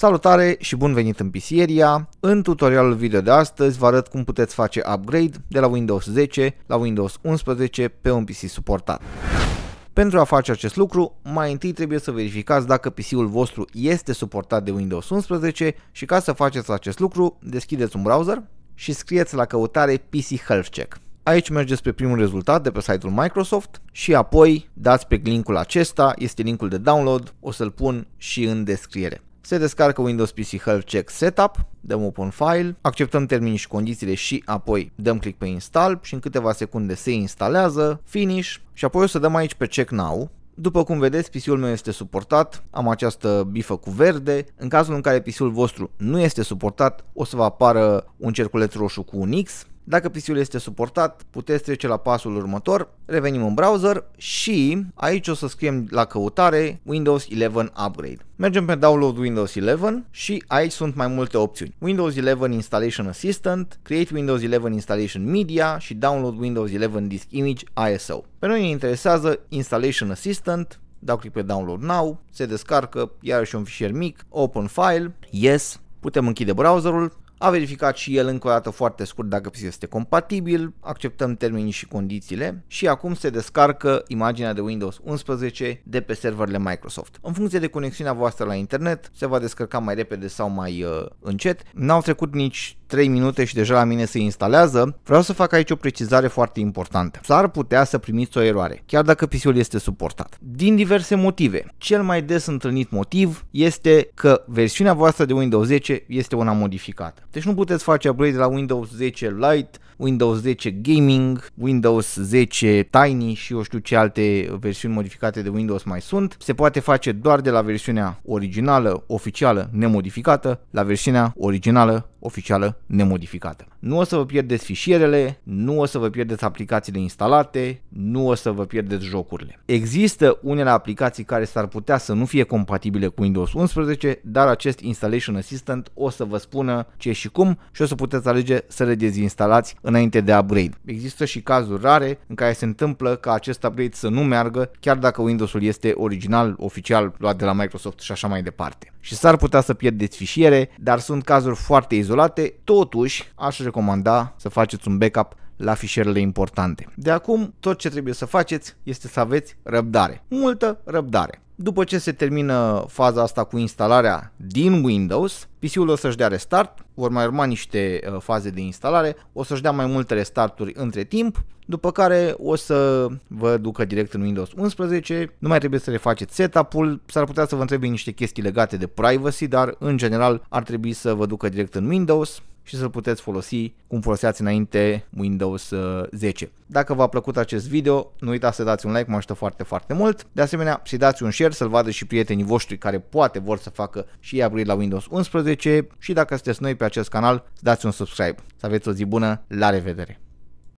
Salutare și bun venit în Pisieria! În tutorialul video de astăzi vă arăt cum puteți face upgrade de la Windows 10 la Windows 11 pe un PC suportat. Pentru a face acest lucru, mai întâi trebuie să verificați dacă PC-ul vostru este suportat de Windows 11 și ca să faceți acest lucru, deschideți un browser și scrieți la căutare PC Health Check. Aici mergeți pe primul rezultat de pe site-ul Microsoft și apoi dați pe linkul acesta, este linkul de download, o să-l pun și în descriere se descarcă Windows PC Health Check Setup, dăm open file, acceptăm termenii și condițiile și apoi dăm click pe install și în câteva secunde se instalează, finish și apoi o să dăm aici pe check now, după cum vedeți, PC-ul meu este suportat, am această bifă cu verde. În cazul în care PC-ul vostru nu este suportat, o să vă apară un cerculeț roșu cu un X dacă pc este suportat, puteți trece la pasul următor, revenim în browser și aici o să scriem la căutare Windows 11 Upgrade. Mergem pe Download Windows 11 și aici sunt mai multe opțiuni. Windows 11 Installation Assistant, Create Windows 11 Installation Media și Download Windows 11 Disk Image ISO. Pe noi ne interesează Installation Assistant, dau click pe Download Now, se descarcă, iarăși un fișier mic, Open File, Yes, putem închide browserul a verificat și el încă o dată foarte scurt dacă este compatibil, acceptăm termenii și condițiile și acum se descarcă imaginea de Windows 11 de pe serverele Microsoft. În funcție de conexiunea voastră la internet, se va descărca mai repede sau mai uh, încet. N-au trecut nici 3 minute și deja la mine se instalează, vreau să fac aici o precizare foarte importantă. S-ar putea să primiți o eroare, chiar dacă PC-ul este suportat. Din diverse motive. Cel mai des întâlnit motiv este că versiunea voastră de Windows 10 este una modificată. Deci nu puteți face upgrade la Windows 10 Lite, Windows 10 Gaming, Windows 10 Tiny și eu știu ce alte versiuni modificate de Windows mai sunt. Se poate face doar de la versiunea originală, oficială, nemodificată, la versiunea originală oficială nemodificată nu o să vă pierdeți fișierele, nu o să vă pierdeți aplicațiile instalate, nu o să vă pierdeți jocurile. Există unele aplicații care s-ar putea să nu fie compatibile cu Windows 11, dar acest Installation Assistant o să vă spună ce și cum și o să puteți alege să le dezinstalați înainte de upgrade. Există și cazuri rare în care se întâmplă ca acest upgrade să nu meargă, chiar dacă Windows-ul este original, oficial, luat de la Microsoft și așa mai departe. Și s-ar putea să pierdeți fișiere, dar sunt cazuri foarte izolate, totuși aș recomanda să faceți un backup la fișierele importante. De acum, tot ce trebuie să faceți este să aveți răbdare. Multă răbdare. După ce se termină faza asta cu instalarea din Windows, PC-ul o să-și dea restart, vor mai urma niște uh, faze de instalare, o să-și dea mai multe restarturi între timp, după care o să vă ducă direct în Windows 11, nu mai trebuie să refaceți setup-ul, s-ar putea să vă întrebi niște chestii legate de privacy, dar în general ar trebui să vă ducă direct în Windows, și să-l puteți folosi cum foloseați înainte Windows 10. Uh, dacă v-a plăcut acest video, nu uitați să dați un like, mă ajută foarte, foarte mult. De asemenea, să dați un share, să-l vadă și prietenii voștri care poate vor să facă și ei upgrade la Windows 11 și dacă sunteți noi pe acest canal, să dați un subscribe. Să aveți o zi bună, la revedere!